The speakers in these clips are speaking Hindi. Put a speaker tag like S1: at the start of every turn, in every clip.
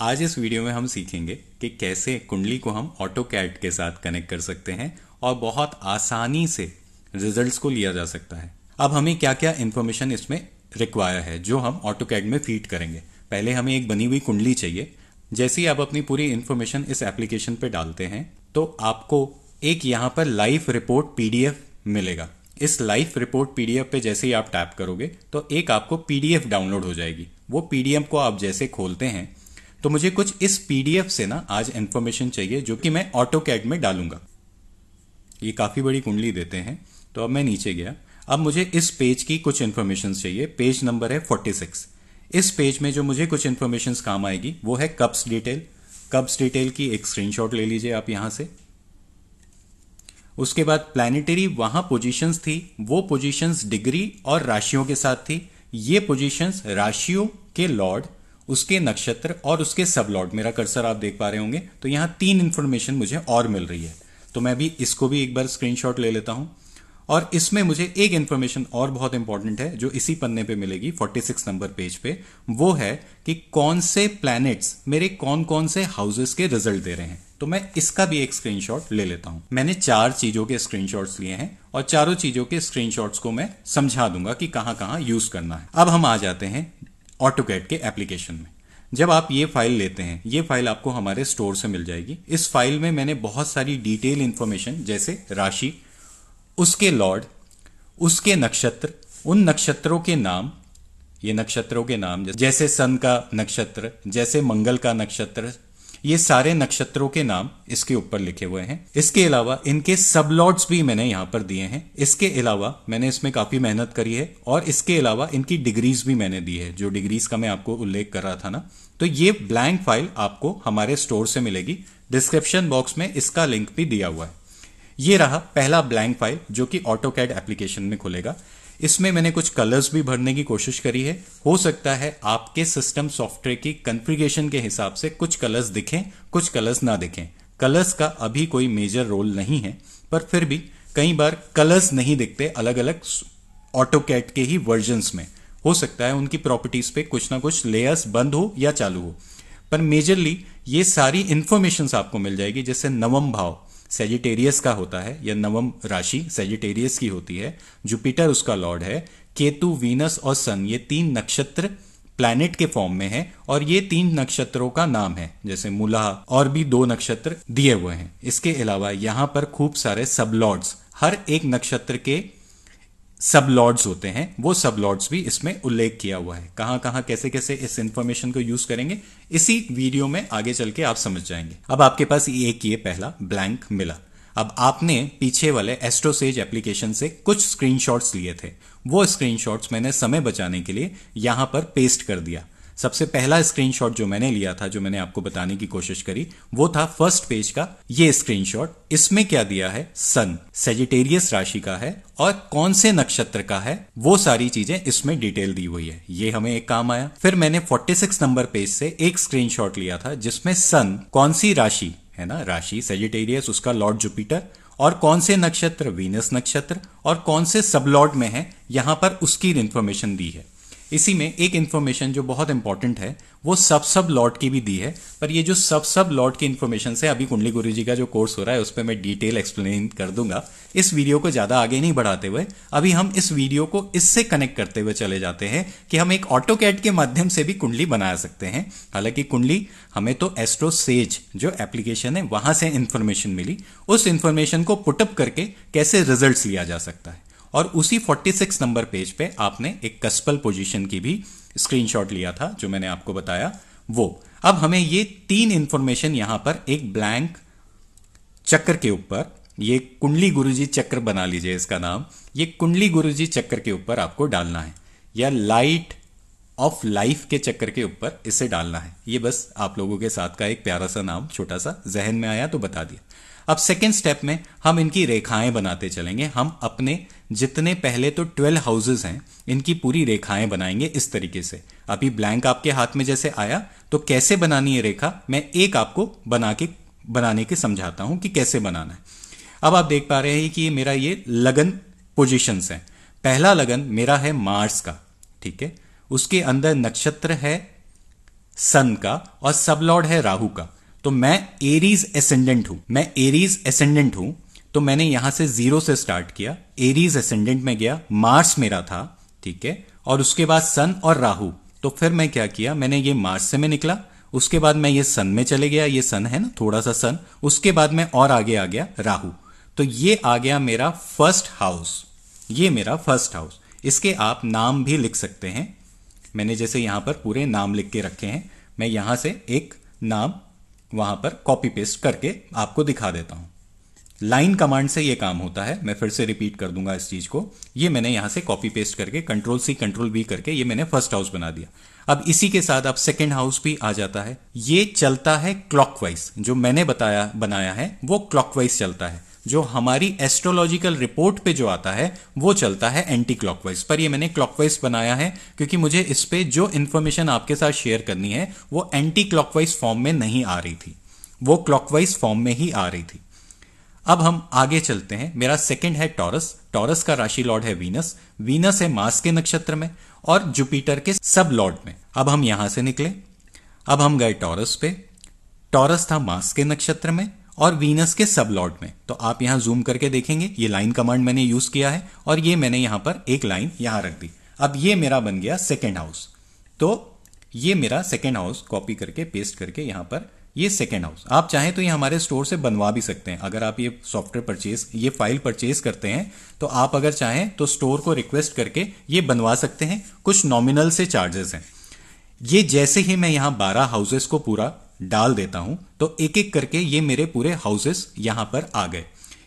S1: आज इस वीडियो में हम सीखेंगे कि कैसे कुंडली को हम ऑटो कैट के साथ कनेक्ट कर सकते हैं और बहुत आसानी से रिजल्ट्स को लिया जा सकता है अब हमें क्या क्या इन्फॉर्मेशन इसमें रिक्वायर है जो हम ऑटो कैड में फीड करेंगे पहले हमें एक बनी हुई कुंडली चाहिए जैसे ही आप अपनी पूरी इन्फॉर्मेशन इस एप्लीकेशन पर डालते हैं तो आपको एक यहाँ पर लाइव रिपोर्ट पीडीएफ मिलेगा इस लाइफ रिपोर्ट पीडीएफ पे जैसे ही आप टैप करोगे तो एक आपको पीडीएफ डाउनलोड हो जाएगी वो पीडीएफ को आप जैसे खोलते हैं तो मुझे कुछ इस पीडीएफ से ना आज इन्फॉर्मेशन चाहिए जो कि मैं ऑटो कैड में डालूंगा ये काफ़ी बड़ी कुंडली देते हैं तो अब मैं नीचे गया अब मुझे इस पेज की कुछ इन्फॉर्मेशन चाहिए पेज नंबर है फोर्टी सिक्स इस पेज में जो मुझे कुछ इन्फॉर्मेशन काम आएगी वो है कप्स डिटेल कप्स डिटेल की एक स्क्रीनशॉट ले लीजिए आप यहां से उसके बाद प्लानिटरी वहां पोजीशंस थी वो पोजीशंस डिग्री और राशियों के साथ थी ये पोजीशंस राशियों के लॉर्ड उसके नक्षत्र और उसके सब मेरा कर्सर आप देख पा रहे होंगे तो यहाँ तीन इंफॉर्मेशन मुझे और मिल रही है तो मैं भी इसको भी एक बार स्क्रीनशॉट ले लेता हूं और इसमें मुझे एक इंफॉर्मेशन और बहुत इंपॉर्टेंट है जो इसी पन्ने पे मिलेगी 46 नंबर पेज पे वो है कि कौन से प्लैनेट्स मेरे कौन कौन से हाउसेस के रिजल्ट दे रहे हैं तो मैं इसका भी एक स्क्रीनशॉट ले लेता हूं मैंने चार चीजों के स्क्रीनशॉट्स लिए हैं और चारों चीजों के स्क्रीनशॉट्स को मैं समझा दूंगा कि कहां कहां यूज करना है अब हम आ जाते हैं ऑटोकैट के एप्लीकेशन में जब आप ये फाइल लेते हैं ये फाइल आपको हमारे स्टोर से मिल जाएगी इस फाइल में मैंने बहुत सारी डिटेल इन्फॉर्मेशन जैसे राशि उसके लॉर्ड उसके नक्षत्र उन नक्षत्रों के नाम ये नक्षत्रों के नाम जैसे सन का नक्षत्र जैसे मंगल का नक्षत्र ये सारे नक्षत्रों के नाम इसके ऊपर लिखे हुए हैं इसके अलावा इनके सब लॉट्स भी मैंने यहाँ पर दिए हैं इसके अलावा मैंने इसमें काफी मेहनत करी है और इसके अलावा इनकी डिग्रीज भी मैंने दी है जो डिग्रीज का मैं आपको उल्लेख कर रहा था ना तो ये ब्लैंक फाइल आपको हमारे स्टोर से मिलेगी डिस्क्रिप्शन बॉक्स में इसका लिंक भी दिया हुआ है ये रहा पहला ब्लैंक फाइल जो कि ऑटो कैड एप्लीकेशन में खुलेगा इसमें मैंने कुछ कलर्स भी भरने की कोशिश करी है हो सकता है आपके सिस्टम सॉफ्टवेयर की कन्फिग्रेशन के हिसाब से कुछ कलर्स दिखें कुछ कलर्स ना दिखें कलर्स का अभी कोई मेजर रोल नहीं है पर फिर भी कई बार कलर्स नहीं दिखते अलग अलग ऑटो कैट के ही वर्जन्स में हो सकता है उनकी प्रॉपर्टीज पे कुछ ना कुछ लेयर्स बंद हो या चालू हो पर मेजरली ये सारी इंफॉर्मेशन आपको मिल जाएगी जैसे नवम भाव सेजिटेरियस का होता है या नवम राशि सेजिटेरियस की होती है जुपिटर उसका लॉर्ड है केतु वीनस और सन ये तीन नक्षत्र प्लैनेट के फॉर्म में है और ये तीन नक्षत्रों का नाम है जैसे मुलाह और भी दो नक्षत्र दिए हुए हैं इसके अलावा यहाँ पर खूब सारे सब लॉर्ड्स हर एक नक्षत्र के सब लॉर्ड्स होते हैं वो सब लॉर्ड्स भी इसमें उल्लेख किया हुआ है कहां कहां कैसे कैसे इस इंफॉर्मेशन को यूज करेंगे इसी वीडियो में आगे चल के आप समझ जाएंगे अब आपके पास एक ये पहला ब्लैंक मिला अब आपने पीछे वाले एस्ट्रोसेज एप्लीकेशन से कुछ स्क्रीनशॉट्स लिए थे वो स्क्रीनशॉट्स मैंने समय बचाने के लिए यहां पर पेस्ट कर दिया सबसे पहला स्क्रीनशॉट जो मैंने लिया था जो मैंने आपको बताने की कोशिश करी वो था फर्स्ट पेज का ये स्क्रीनशॉट इसमें क्या दिया है सन सेजिटेरियस राशि का है और कौन से नक्षत्र का है वो सारी चीजें इसमें डिटेल दी हुई है ये हमें एक काम आया फिर मैंने 46 नंबर पेज से एक स्क्रीनशॉट लिया था जिसमें सन कौन सी राशि है ना राशि सेजिटेरियस उसका लॉर्ड जुपिटर और कौन से नक्षत्र वीनस नक्षत्र और कौन से सब लॉर्ड में है यहां पर उसकी इन्फॉर्मेशन दी है इसी में एक इन्फॉर्मेशन जो बहुत इंपॉर्टेंट है वो सब सब लॉट की भी दी है पर ये जो सब सब लॉट की इन्फॉर्मेशन से अभी कुंडली गुरु जी का जो कोर्स हो रहा है उस पर मैं डिटेल एक्सप्लेन कर दूंगा इस वीडियो को ज़्यादा आगे नहीं बढ़ाते हुए अभी हम इस वीडियो को इससे कनेक्ट करते हुए चले जाते हैं कि हम एक ऑटो कैट के माध्यम से भी कुंडली बना सकते हैं हालांकि कुंडली हमें तो एस्ट्रो सेज जो एप्लीकेशन है वहां से इन्फॉर्मेशन मिली उस इन्फॉर्मेशन को पुटअप करके कैसे रिजल्ट लिया जा सकता है और उसी 46 नंबर पेज पे आपने एक कस्पल पोजीशन की भी स्क्रीनशॉट लिया था जो मैंने आपको बताया वो अब हमें ये तीन इंफॉर्मेशन यहां पर एक ब्लैंक चक्र के ऊपर ये कुंडली गुरुजी चक्र बना लीजिए इसका नाम ये कुंडली गुरुजी चक्र के ऊपर आपको डालना है या लाइट ऑफ लाइफ के चक्कर के ऊपर इसे डालना है ये बस आप लोगों के साथ का एक प्यारा सा नाम छोटा सा जहन में आया तो बता दिया अब सेकेंड स्टेप में हम इनकी रेखाएं बनाते चलेंगे हम अपने जितने पहले तो ट्वेल्व हाउसेज हैं इनकी पूरी रेखाएं बनाएंगे इस तरीके से अभी ब्लैंक आपके हाथ में जैसे आया तो कैसे बनानी है रेखा मैं एक आपको बना के बनाने के समझाता हूं कि कैसे बनाना है अब आप देख पा रहे हैं कि मेरा ये लगन पोजिशन है पहला लगन मेरा है मार्स का ठीक है उसके अंदर नक्षत्र है सन का और सबलॉर्ड है राहु का तो मैं एरीज एसेंडेंट हूं मैं एरीज एसेंडेंट हूं तो मैंने यहां से जीरो से स्टार्ट किया एरीज असेंडेंट में गया मार्स मेरा था ठीक है और उसके बाद सन और राहु तो फिर मैं क्या किया मैंने ये मार्स से मैं निकला उसके बाद मैं ये सन में चले गया ये सन है ना थोड़ा सा सन उसके बाद मैं और आगे आ गया राहु तो ये आ गया मेरा फर्स्ट हाउस ये मेरा फर्स्ट हाउस इसके आप नाम भी लिख सकते हैं मैंने जैसे यहां पर पूरे नाम लिख के रखे हैं मैं यहां से एक नाम वहां पर कॉपी पेस्ट करके आपको दिखा देता हूं लाइन कमांड से ये काम होता है मैं फिर से रिपीट कर दूंगा इस चीज को ये मैंने यहां से कॉपी पेस्ट करके कंट्रोल सी कंट्रोल बी करके ये मैंने फर्स्ट हाउस बना दिया अब इसी के साथ अब सेकेंड हाउस भी आ जाता है ये चलता है क्लॉकवाइज जो मैंने बताया बनाया है वो क्लॉकवाइज चलता है जो हमारी एस्ट्रोलॉजिकल रिपोर्ट पे जो आता है वो चलता है एंटी क्लॉकवाइज पर ये मैंने क्लॉकवाइज बनाया है क्योंकि मुझे इस पे जो इन्फॉर्मेशन आपके साथ शेयर करनी है वो एंटी क्लॉकवाइज फॉर्म में नहीं आ रही थी वो क्लॉकवाइज फॉर्म में ही आ रही थी अब हम आगे चलते हैं मेरा सेकंड है टॉरस टॉरस का राशि लॉर्ड है वीनस वीनस है मास के नक्षत्र में और जुपिटर के सब लॉर्ड में अब हम यहां से निकले अब हम गए टॉरस पे टॉरस था मास के नक्षत्र में और वीनस के सब लॉर्ड में तो आप यहां जूम करके देखेंगे ये लाइन कमांड मैंने यूज किया है और ये मैंने यहां पर एक लाइन यहां रख दी अब ये मेरा बन गया सेकेंड हाउस तो ये मेरा सेकेंड हाउस कॉपी करके पेस्ट करके यहां पर ये सेकेंड हाउस आप चाहें तो ये हमारे स्टोर से बनवा भी सकते हैं अगर आप ये सॉफ्टवेयर परचेज ये फाइल परचेज करते हैं तो आप अगर चाहें तो स्टोर को रिक्वेस्ट करके ये बनवा सकते हैं कुछ नॉमिनल से चार्जेस हैं ये जैसे ही मैं यहां बारह हाउसेस को पूरा डाल देता हूं तो एक एक करके ये मेरे पूरे हाउसेस यहां पर आ गए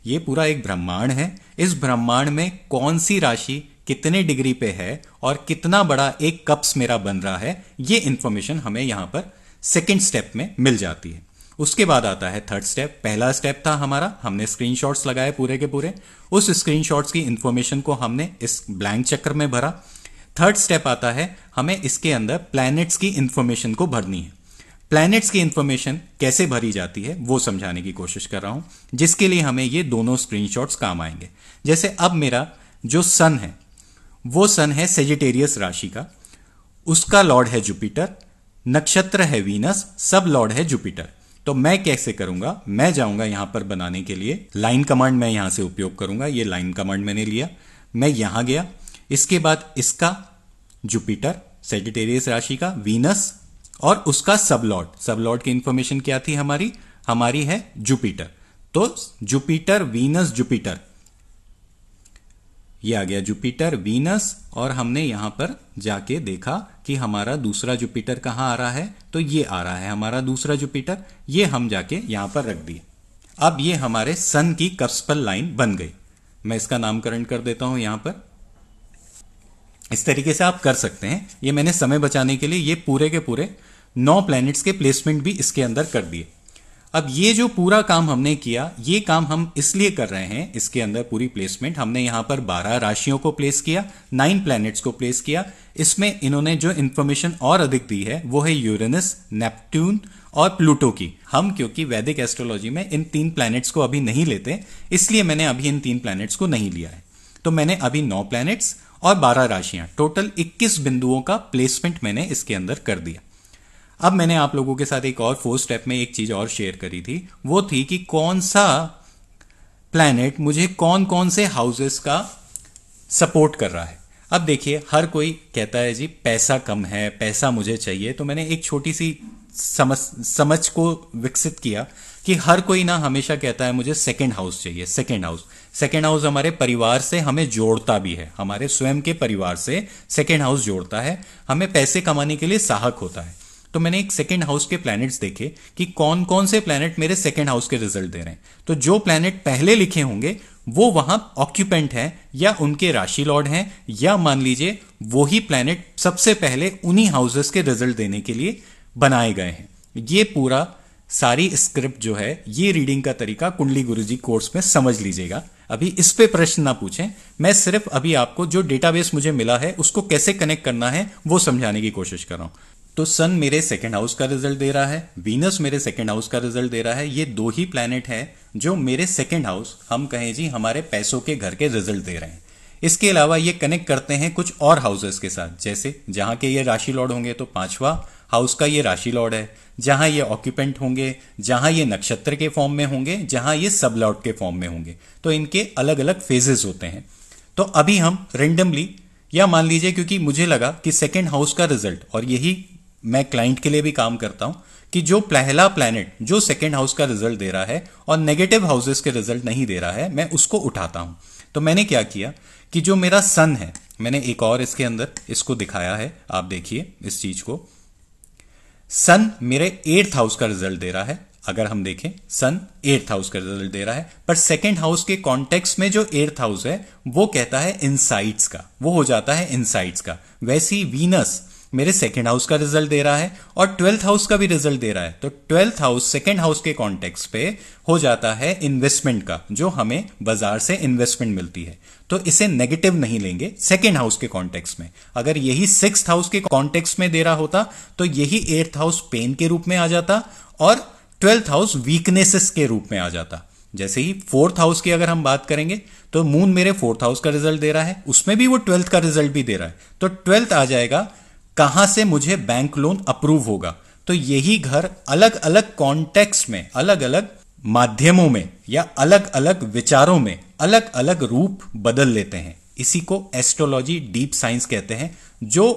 S1: ये पूरा एक ब्रह्मांड है इस ब्रह्मांड में कौन सी राशि कितने डिग्री पे है और कितना बड़ा एक कप्स मेरा बन रहा है ये इंफॉर्मेशन हमें यहां पर सेकेंड स्टेप में मिल जाती है उसके बाद आता है थर्ड स्टेप पहला स्टेप था हमारा हमने स्क्रीनशॉट्स लगाए पूरे के पूरे उस स्क्रीनशॉट्स की इंफॉर्मेशन को हमने इस ब्लैंक चक्कर में भरा थर्ड स्टेप आता है हमें इसके अंदर प्लैनेट्स की इंफॉर्मेशन को भरनी है प्लैनेट्स की इंफॉर्मेशन कैसे भरी जाती है वो समझाने की कोशिश कर रहा हूं जिसके लिए हमें ये दोनों स्क्रीनशॉट्स काम आएंगे जैसे अब मेरा जो सन है वो सन है सेजिटेरियस राशि का उसका लॉर्ड है जुपिटर नक्षत्र है वीनस सब लॉर्ड है जुपिटर तो मैं कैसे करूंगा मैं जाऊंगा यहां पर बनाने के लिए लाइन कमांड मैं यहां से उपयोग करूंगा ये लाइन कमांड मैंने लिया मैं यहां गया इसके बाद इसका जुपिटर सेजिटेरियस राशि का वीनस और उसका सब लॉर्ड सब लॉर्ड की इंफॉर्मेशन क्या थी हमारी हमारी है जुपिटर तो जुपिटर वीनस जुपिटर ये आ गया जुपिटर वीनस और हमने यहां पर जाके देखा कि हमारा दूसरा जुपिटर कहाँ आ रहा है तो ये आ रहा है हमारा दूसरा जुपिटर ये हम जाके यहां पर रख दिए अब ये हमारे सन की कप्सपल लाइन बन गई मैं इसका नामकरण कर देता हूं यहां पर इस तरीके से आप कर सकते हैं ये मैंने समय बचाने के लिए ये पूरे के पूरे नौ प्लैनेट्स के प्लेसमेंट भी इसके अंदर कर दिए अब ये जो पूरा काम हमने किया ये काम हम इसलिए कर रहे हैं इसके अंदर पूरी प्लेसमेंट हमने यहाँ पर 12 राशियों को प्लेस किया नाइन प्लैनेट्स को प्लेस किया इसमें इन्होंने जो इन्फॉर्मेशन और अधिक दी है वो है यूरेनस नेपट्टून और प्लूटो की हम क्योंकि वैदिक एस्ट्रोलॉजी में इन तीन प्लैनेट्स को अभी नहीं लेते इसलिए मैंने अभी इन तीन प्लैनेट्स को नहीं लिया है तो मैंने अभी नौ प्लैनेट्स और बारह राशियां टोटल इक्कीस बिंदुओं का प्लेसमेंट मैंने इसके अंदर कर दिया अब मैंने आप लोगों के साथ एक और फोर स्टेप में एक चीज और शेयर करी थी वो थी कि कौन सा प्लैनेट मुझे कौन कौन से हाउसेस का सपोर्ट कर रहा है अब देखिए हर कोई कहता है जी पैसा कम है पैसा मुझे चाहिए तो मैंने एक छोटी सी समझ समझ को विकसित किया कि हर कोई ना हमेशा कहता है मुझे सेकेंड हाउस चाहिए सेकेंड हाउस सेकेंड हाउस हमारे परिवार से हमें जोड़ता भी है हमारे स्वयं के परिवार से सेकेंड हाउस जोड़ता है हमें पैसे कमाने के लिए साहक होता है तो मैंने एक सेकेंड हाउस के प्लैनेट्स देखे कि कौन कौन से प्लैनेट मेरे सेकेंड हाउस के रिजल्ट दे रहे हैं तो जो प्लैनेट पहले लिखे होंगे वो वहां ऑक्यूपेंट हैं या उनके राशि लॉर्ड हैं या मान लीजिए वही प्लैनेट सबसे पहले उन्हीं हाउसेस के रिजल्ट देने के लिए बनाए गए हैं ये पूरा सारी स्क्रिप्ट जो है ये रीडिंग का तरीका कुंडली गुरुजी कोर्स में समझ लीजिएगा अभी इस पे प्रश्न ना पूछें मैं सिर्फ अभी आपको जो डेटाबेस मुझे मिला है उसको कैसे कनेक्ट करना है वो समझाने की कोशिश कर रहा हूं तो सन मेरे सेकेंड हाउस का रिजल्ट दे रहा है वीनस मेरे सेकेंड हाउस का रिजल्ट दे रहा है ये दो ही प्लैनेट है जो मेरे सेकेंड हाउस हम कहें जी हमारे पैसों के घर के रिजल्ट दे रहे हैं इसके अलावा ये कनेक्ट करते हैं कुछ और हाउसेस के साथ जैसे जहां के ये राशि लॉर्ड होंगे तो पांचवा हाउस का ये राशि लॉर्ड है जहां ये ऑक्यूपेंट होंगे जहां ये नक्षत्र के फॉर्म में होंगे जहां ये सब लॉर्ड के फॉर्म में होंगे तो इनके अलग अलग फेजेस होते हैं तो अभी हम रेंडमली या मान लीजिए क्योंकि मुझे लगा कि सेकेंड हाउस का रिजल्ट और यही मैं क्लाइंट के लिए भी काम करता हूं कि जो पहला प्लैनेट जो सेकेंड हाउस का रिजल्ट दे रहा है और नेगेटिव हाउसेस के रिजल्ट नहीं दे रहा है मैं उसको उठाता हूं तो मैंने क्या किया कि जो मेरा सन है मैंने एक और इसके अंदर इसको दिखाया है आप देखिए इस चीज को सन मेरे एट्थ हाउस का रिजल्ट दे रहा है अगर हम देखें सन एट्थ हाउस का रिजल्ट दे रहा है पर सेकेंड हाउस के कॉन्टेक्स्ट में जो एट्थ हाउस है वो कहता है इनसाइट्स का वो हो जाता है इनसाइट्स का वैसी वीनस मेरे सेकेंड हाउस का रिजल्ट दे रहा है और ट्वेल्थ हाउस का भी रिजल्ट दे रहा है तो ट्वेल्थ हाउस सेकेंड हाउस के कॉन्टेक्स पे हो जाता है इन्वेस्टमेंट का जो हमें बाजार से इन्वेस्टमेंट मिलती है तो इसे नेगेटिव नहीं लेंगे सेकेंड हाउस के कॉन्टेक्स में अगर यही सिक्स हाउस के कॉन्टेक्स में दे रहा होता तो यही एट्थ हाउस पेन के रूप में आ जाता और ट्वेल्थ हाउस वीकनेसेस के रूप में आ जाता जैसे ही फोर्थ हाउस की अगर हम बात करेंगे तो मून मेरे फोर्थ हाउस का रिजल्ट दे रहा है उसमें भी वो ट्वेल्थ का रिजल्ट भी दे रहा है तो ट्वेल्थ आ जाएगा कहां से मुझे बैंक लोन अप्रूव होगा तो यही घर अलग अलग कॉन्टेक्स्ट में अलग अलग माध्यमों में या अलग अलग विचारों में अलग अलग रूप बदल लेते हैं इसी को एस्ट्रोलॉजी डीप साइंस कहते हैं जो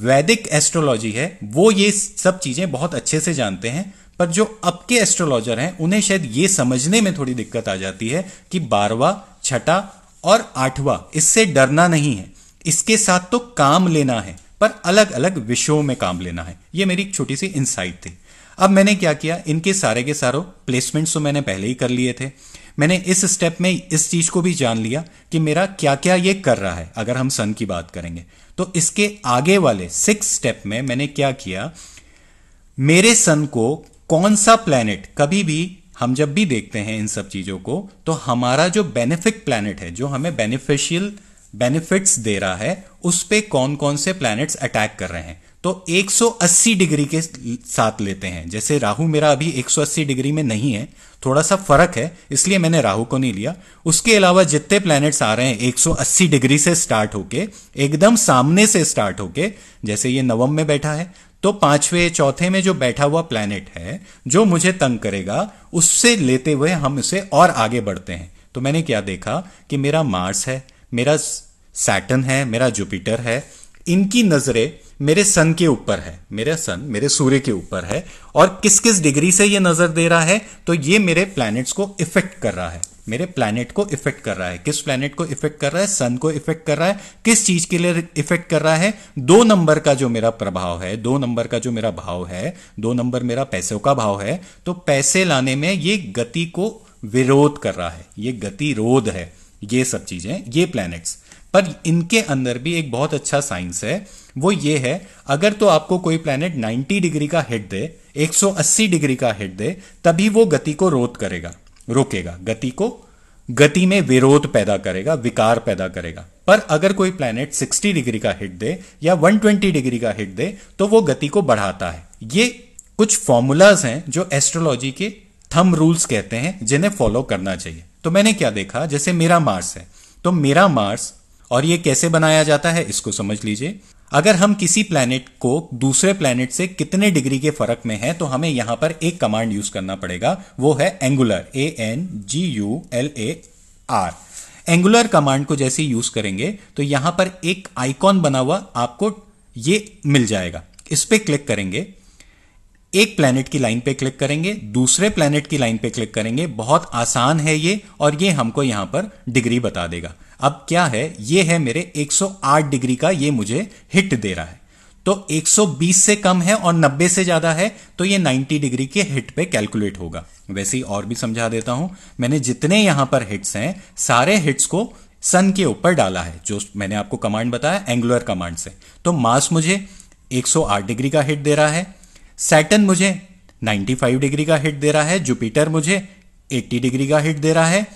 S1: वैदिक एस्ट्रोलॉजी है वो ये सब चीजें बहुत अच्छे से जानते हैं पर जो अब के एस्ट्रोलॉजर हैं उन्हें शायद ये समझने में थोड़ी दिक्कत आ जाती है कि बारवा छठा और आठवां इससे डरना नहीं है इसके साथ तो काम लेना है पर अलग अलग विषयों में काम लेना है ये मेरी एक छोटी सी इंसाइट थी अब मैंने क्या किया इनके सारे के सारों प्लेसमेंट्स तो मैंने पहले ही कर लिए थे मैंने इस स्टेप में इस चीज को भी जान लिया कि मेरा क्या क्या ये कर रहा है अगर हम सन की बात करेंगे तो इसके आगे वाले सिक्स स्टेप में मैंने क्या किया मेरे सन को कौन सा प्लेनेट कभी भी हम जब भी देखते हैं इन सब चीजों को तो हमारा जो बेनिफिक प्लेनेट है जो हमें बेनिफिशियल बेनिफिट्स दे रहा है उस पर कौन कौन से प्लैनेट्स अटैक कर रहे हैं तो 180 डिग्री के साथ लेते हैं जैसे राहु मेरा अभी 180 डिग्री में नहीं है थोड़ा सा फर्क है इसलिए मैंने राहु को नहीं लिया उसके अलावा जितने प्लैनेट्स आ रहे हैं 180 डिग्री से स्टार्ट होके एकदम सामने से स्टार्ट होके जैसे ये नवम में बैठा है तो पांचवे चौथे में जो बैठा हुआ प्लैनेट है जो मुझे तंग करेगा उससे लेते हुए हम उसे और आगे बढ़ते हैं तो मैंने क्या देखा कि मेरा मार्स है मेरा सैटन है मेरा जुपिटर है इनकी नज़रें मेरे सन के ऊपर है मेरा सन मेरे सूर्य के ऊपर है और किस किस डिग्री से ये नज़र दे रहा है तो ये मेरे प्लैनेट्स को इफेक्ट कर रहा है मेरे प्लैनेट को इफेक्ट कर रहा है किस प्लैनेट को इफेक्ट कर रहा है सन को इफेक्ट कर रहा है किस चीज के लिए इफेक्ट कर रहा है दो नंबर का जो मेरा प्रभाव है दो नंबर का जो मेरा भाव है दो नंबर मेरा पैसों का भाव है तो पैसे लाने में ये गति को विरोध कर रहा है ये गतिरोध है ये सब चीज़ें ये प्लैनेट्स पर इनके अंदर भी एक बहुत अच्छा साइंस है वो ये है अगर तो आपको कोई प्लैनेट 90 डिग्री का हेड दे 180 डिग्री का हेड दे तभी वो गति को रोध करेगा रोकेगा गति को गति में विरोध पैदा करेगा विकार पैदा करेगा पर अगर कोई प्लैनेट 60 डिग्री का हिट दे या 120 डिग्री का हिट दे तो वो गति को बढ़ाता है ये कुछ फॉर्मूलाज हैं जो एस्ट्रोलॉजी के थम रूल्स कहते हैं जिन्हें फॉलो करना चाहिए तो मैंने क्या देखा जैसे मेरा मार्स है तो मेरा मार्स और ये कैसे बनाया जाता है इसको समझ लीजिए अगर हम किसी प्लैनेट को दूसरे प्लैनेट से कितने डिग्री के फर्क में है तो हमें यहां पर एक कमांड यूज करना पड़ेगा वो है angular A N G U L A R angular command को जैसे यूज करेंगे तो यहां पर एक आइकॉन बना हुआ आपको ये मिल जाएगा इस पर क्लिक करेंगे एक प्लैनेट की लाइन पे क्लिक करेंगे दूसरे प्लैनेट की लाइन पे क्लिक करेंगे बहुत आसान है ये और ये हमको यहां पर डिग्री बता देगा अब क्या है ये है मेरे 108 डिग्री का ये मुझे हिट दे रहा है तो 120 से कम है और 90 से ज्यादा है तो ये 90 डिग्री के हिट पे कैलकुलेट होगा वैसे ही और भी समझा देता हूं मैंने जितने यहां पर हिट्स हैं सारे हिट्स को सन के ऊपर डाला है जो मैंने आपको कमांड बताया एंगुलर कमांड से तो मास मुझे 108 डिग्री का हिट दे रहा है सैटन मुझे 95 डिग्री का हिट दे रहा है जुपिटर मुझे 80 डिग्री का हिट दे रहा है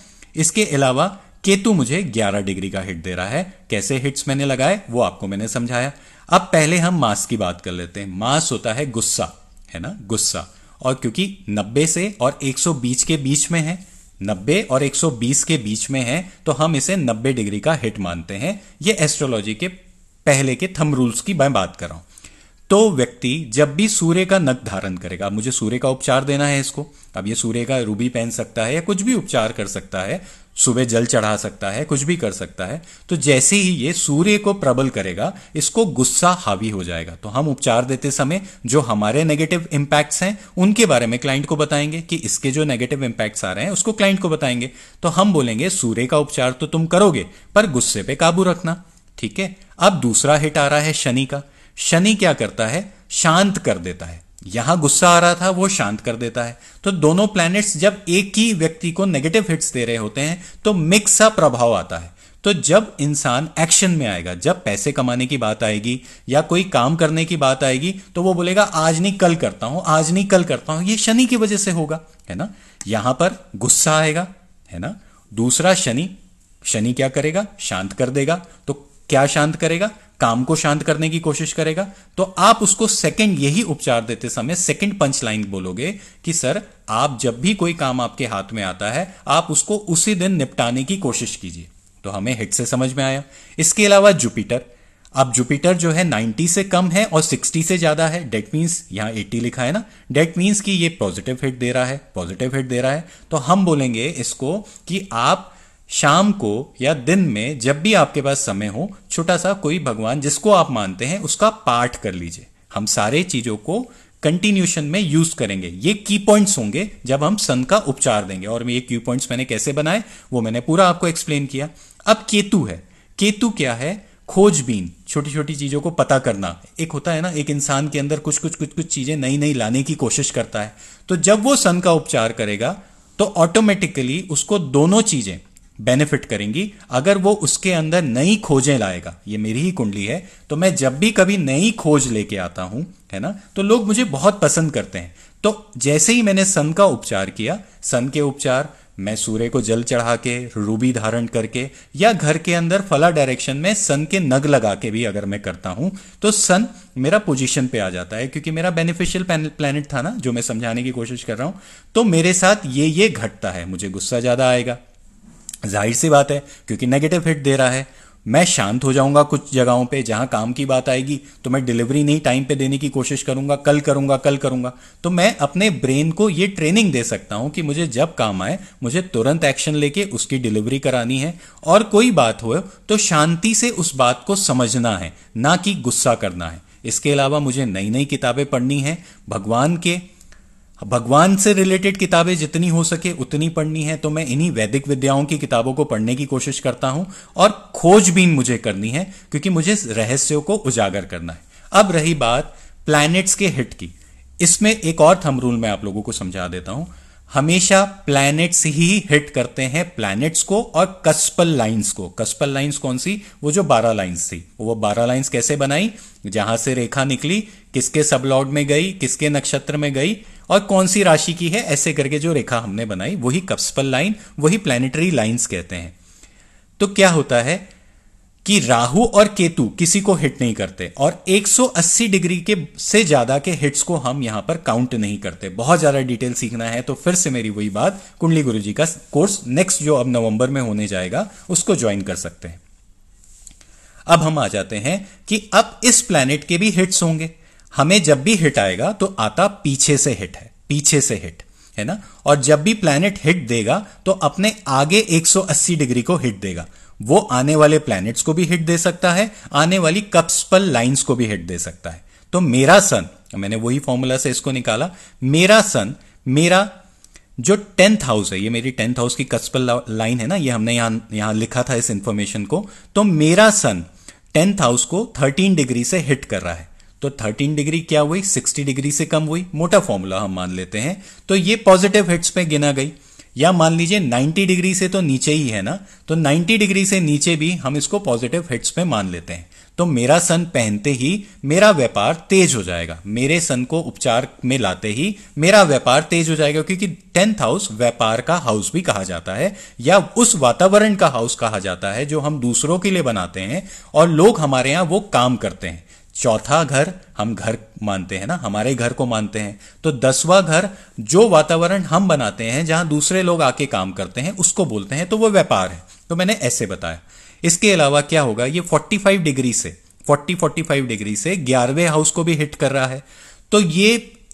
S1: इसके अलावा केतु मुझे 11 डिग्री का हिट दे रहा है कैसे हिट्स मैंने लगाए वो आपको मैंने समझाया अब पहले हम मास की बात कर लेते हैं मास होता है गुस्सा है ना गुस्सा और क्योंकि 90 से और 120 के बीच में है 90 और 120 के बीच में है तो हम इसे 90 डिग्री का हिट मानते हैं ये एस्ट्रोलॉजी के पहले के थम रूल्स की मैं बात कर रहा हूं तो व्यक्ति जब भी सूर्य का नख धारण करेगा मुझे सूर्य का उपचार देना है इसको अब ये सूर्य का रूबी पहन सकता है या कुछ भी उपचार कर सकता है सुबह जल चढ़ा सकता है कुछ भी कर सकता है तो जैसे ही ये सूर्य को प्रबल करेगा इसको गुस्सा हावी हो जाएगा तो हम उपचार देते समय जो हमारे नेगेटिव इंपैक्ट्स हैं उनके बारे में क्लाइंट को बताएंगे कि इसके जो नेगेटिव इंपैक्ट्स आ रहे हैं उसको क्लाइंट को बताएंगे तो हम बोलेंगे सूर्य का उपचार तो तुम करोगे पर गुस्से पे काबू रखना ठीक है अब दूसरा हिट आ रहा है शनि का शनि क्या करता है शांत कर देता है यहां गुस्सा आ रहा था वो शांत कर देता है तो दोनों प्लैनेट्स जब एक ही व्यक्ति को नेगेटिव हिट्स दे रहे होते हैं तो मिक्स सा प्रभाव आता है तो जब इंसान एक्शन में आएगा जब पैसे कमाने की बात आएगी या कोई काम करने की बात आएगी तो वो बोलेगा आज नहीं कल करता हूं आज नहीं कल करता हूं ये शनि की वजह से होगा है ना यहां पर गुस्सा आएगा है ना दूसरा शनि शनि क्या करेगा शांत कर देगा तो क्या शांत करेगा काम को शांत करने की कोशिश करेगा तो आप उसको सेकंड यही उपचार देते समय सेकंड पंच लाइन बोलोगे कि सर आप जब भी कोई काम आपके हाथ में आता है आप उसको उसी दिन निपटाने की कोशिश कीजिए तो हमें हिट से समझ में आया इसके अलावा जुपिटर अब जुपिटर जो है 90 से कम है और 60 से ज्यादा है डेट मीन्स यहां 80 लिखा है ना डेट मीन्स कि ये पॉजिटिव हिट दे रहा है पॉजिटिव हिट दे रहा है तो हम बोलेंगे इसको कि आप शाम को या दिन में जब भी आपके पास समय हो छोटा सा कोई भगवान जिसको आप मानते हैं उसका पाठ कर लीजिए हम सारे चीजों को कंटिन्यूशन में यूज करेंगे ये की पॉइंट्स होंगे जब हम सन का उपचार देंगे और ये की पॉइंट्स मैंने कैसे बनाए वो मैंने पूरा आपको एक्सप्लेन किया अब केतु है केतु क्या है खोजबीन छोटी छोटी चीजों को पता करना एक होता है ना एक इंसान के अंदर कुछ कुछ कुछ कुछ चीजें नई नई लाने की कोशिश करता है तो जब वो सन का उपचार करेगा तो ऑटोमेटिकली उसको दोनों चीजें बेनिफिट करेंगी अगर वो उसके अंदर नई खोजें लाएगा ये मेरी ही कुंडली है तो मैं जब भी कभी नई खोज लेके आता हूं है ना तो लोग मुझे बहुत पसंद करते हैं तो जैसे ही मैंने सन का उपचार किया सन के उपचार मैं सूर्य को जल चढ़ा के रूबी धारण करके या घर के अंदर फला डायरेक्शन में सन के नग लगा के भी अगर मैं करता हूं तो सन मेरा पोजीशन पे आ जाता है क्योंकि मेरा बेनिफिशियल प्लेनेट था ना जो मैं समझाने की कोशिश कर रहा हूं तो मेरे साथ ये ये घटता है मुझे गुस्सा ज्यादा आएगा जाहिर सी बात है क्योंकि नेगेटिव हिट दे रहा है मैं शांत हो जाऊंगा कुछ जगहों पे जहां काम की बात आएगी तो मैं डिलीवरी नहीं टाइम पे देने की कोशिश करूंगा कल करूंगा कल करूंगा तो मैं अपने ब्रेन को ये ट्रेनिंग दे सकता हूं कि मुझे जब काम आए मुझे तुरंत एक्शन लेके उसकी डिलीवरी करानी है और कोई बात हो तो शांति से उस बात को समझना है ना कि गुस्सा करना है इसके अलावा मुझे नई नई किताबें पढ़नी है भगवान के भगवान से रिलेटेड किताबें जितनी हो सके उतनी पढ़नी है तो मैं इन्हीं वैदिक विद्याओं की किताबों को पढ़ने की कोशिश करता हूं और खोजबीन मुझे करनी है क्योंकि मुझे रहस्यों को उजागर करना है अब रही बात प्लैनेट्स के हिट की इसमें एक और थम रूल मैं आप लोगों को समझा देता हूं हमेशा प्लैनेट्स ही हिट करते हैं प्लैनेट्स को और कस्पल लाइंस को कस्पल लाइंस कौन सी वो जो बारह लाइंस थी वो बारह लाइंस कैसे बनाई जहां से रेखा निकली किसके सबलॉड में गई किसके नक्षत्र में गई और कौन सी राशि की है ऐसे करके जो रेखा हमने बनाई वही कप्सपल लाइन वही प्लेनेटरी लाइंस कहते हैं तो क्या होता है कि राहु और केतु किसी को हिट नहीं करते और 180 डिग्री के से ज्यादा के हिट्स को हम यहां पर काउंट नहीं करते बहुत ज्यादा डिटेल सीखना है तो फिर से मेरी वही बात कुंडली गुरु जी का कोर्स नेक्स्ट जो अब नवंबर में होने जाएगा उसको ज्वाइन कर सकते हैं अब हम आ जाते हैं कि अब इस प्लैनेट के भी हिट्स होंगे हमें जब भी हिट आएगा तो आता पीछे से हिट है पीछे से हिट है ना और जब भी प्लैनेट हिट देगा तो अपने आगे 180 डिग्री को हिट देगा वो आने वाले प्लैनेट्स को भी हिट दे सकता है आने वाली कप्सपल लाइंस को भी हिट दे सकता है तो मेरा सन मैंने वही फॉर्मूला से इसको निकाला मेरा सन मेरा जो टेंथ हाउस है ये मेरी टेंथ हाउस की कस्पल लाइन है ना ये हमने यहां यहां लिखा था इस इंफॉर्मेशन को तो मेरा सन टेंथ हाउस को थर्टीन डिग्री से हिट कर रहा है तो 13 डिग्री क्या हुई 60 डिग्री से कम हुई मोटा फॉर्मूला हम मान लेते हैं तो ये पॉजिटिव हिट्स पे गिना गई या मान लीजिए 90 डिग्री से तो नीचे ही है ना तो 90 डिग्री से नीचे भी हम इसको पॉजिटिव हिट्स पे मान लेते हैं तो मेरा सन पहनते ही मेरा व्यापार तेज हो जाएगा मेरे सन को उपचार में लाते ही मेरा व्यापार तेज हो जाएगा क्योंकि टेंथ हाउस व्यापार का हाउस भी कहा जाता है या उस वातावरण का हाउस कहा जाता है जो हम दूसरों के लिए बनाते हैं और लोग हमारे यहां वो काम करते हैं चौथा घर हम घर मानते हैं ना हमारे घर को मानते हैं तो दसवां घर जो वातावरण हम बनाते हैं जहां दूसरे लोग आके काम करते हैं उसको बोलते हैं तो वो व्यापार है तो मैंने ऐसे बताया इसके अलावा क्या होगा ये 45 डिग्री से 40 45 डिग्री से ग्यारहवें हाउस को भी हिट कर रहा है तो ये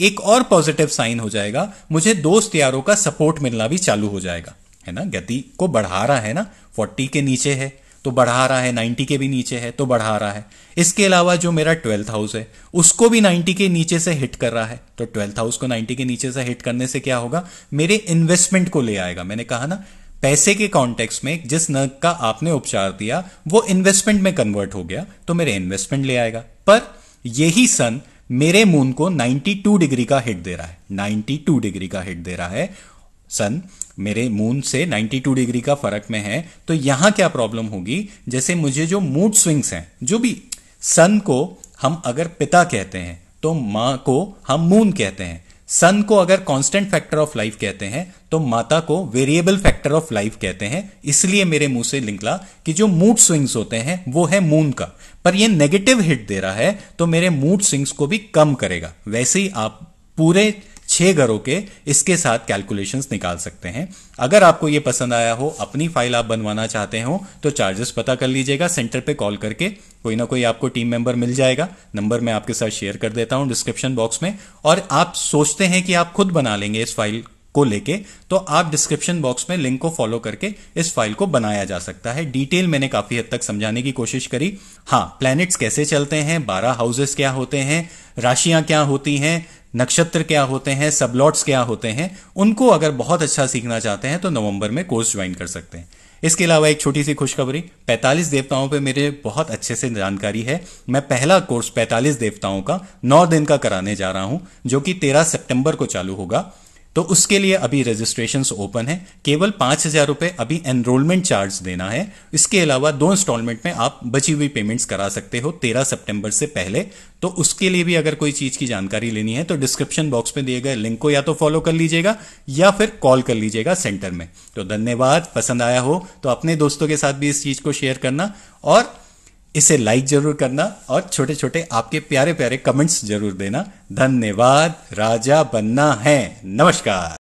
S1: एक और पॉजिटिव साइन हो जाएगा मुझे दोस्त यारों का सपोर्ट मिलना भी चालू हो जाएगा है ना गति को बढ़ा रहा है ना 40 के नीचे है तो बढ़ा रहा है 90 के भी नीचे है तो बढ़ा रहा है इसके अलावा जो मेरा ट्वेल्थ हाउस है उसको भी 90 के नीचे से हिट कर रहा है तो ट्वेल्थ हाउस को 90 के नीचे से हिट करने से क्या होगा मेरे इन्वेस्टमेंट को ले आएगा मैंने कहा ना पैसे के कॉन्टेक्स में जिस नर्क का आपने उपचार दिया वो इन्वेस्टमेंट में कन्वर्ट हो गया तो मेरे इन्वेस्टमेंट ले आएगा पर यही सन मेरे मून को 92 डिग्री का हिट दे रहा है 92 डिग्री का हिट दे रहा है सन मेरे मून से 92 डिग्री का फर्क में है तो यहां क्या प्रॉब्लम होगी जैसे मुझे जो मूड स्विंग्स हैं जो भी सन को हम अगर पिता कहते हैं तो माँ को हम मून कहते हैं सन को अगर कांस्टेंट फैक्टर ऑफ लाइफ कहते हैं तो माता को वेरिएबल फैक्टर ऑफ लाइफ कहते हैं इसलिए मेरे मुंह से निकला कि जो मूड स्विंग्स होते हैं वो है मून का पर ये नेगेटिव हिट दे रहा है तो मेरे मूड स्विंग्स को भी कम करेगा वैसे ही आप पूरे छह घरों के इसके साथ कैलकुलेशंस निकाल सकते हैं अगर आपको ये पसंद आया हो अपनी फाइल आप बनवाना चाहते हो तो चार्जेस पता कर लीजिएगा सेंटर पे कॉल करके कोई ना कोई आपको टीम मेंबर मिल जाएगा नंबर मैं आपके साथ शेयर कर देता हूं डिस्क्रिप्शन बॉक्स में और आप सोचते हैं कि आप खुद बना लेंगे इस फाइल को लेके तो आप डिस्क्रिप्शन बॉक्स में लिंक को फॉलो करके इस फाइल को बनाया जा सकता है डिटेल मैंने काफी हद तक समझाने की कोशिश करी हाँ प्लैनेट्स कैसे चलते हैं बारह हाउसेस क्या होते हैं राशियां क्या होती हैं नक्षत्र क्या होते हैं सबलॉट्स क्या होते हैं उनको अगर बहुत अच्छा सीखना चाहते हैं तो नवंबर में कोर्स ज्वाइन कर सकते हैं इसके अलावा एक छोटी सी खुशखबरी 45 देवताओं पे मेरे बहुत अच्छे से जानकारी है मैं पहला कोर्स 45 देवताओं का 9 दिन का कराने जा रहा हूं जो कि 13 सितंबर को चालू होगा तो उसके लिए अभी रजिस्ट्रेशन ओपन है केवल पांच हज़ार रुपए अभी एनरोलमेंट चार्ज देना है इसके अलावा दो इंस्टॉलमेंट में आप बची हुई पेमेंट्स करा सकते हो तेरह सितंबर से पहले तो उसके लिए भी अगर कोई चीज़ की जानकारी लेनी है तो डिस्क्रिप्शन बॉक्स में दिए गए लिंक को या तो फॉलो कर लीजिएगा या फिर कॉल कर लीजिएगा सेंटर में तो धन्यवाद पसंद आया हो तो अपने दोस्तों के साथ भी इस चीज़ को शेयर करना और इसे लाइक जरूर करना और छोटे छोटे आपके प्यारे प्यारे कमेंट्स जरूर देना धन्यवाद राजा बनना है नमस्कार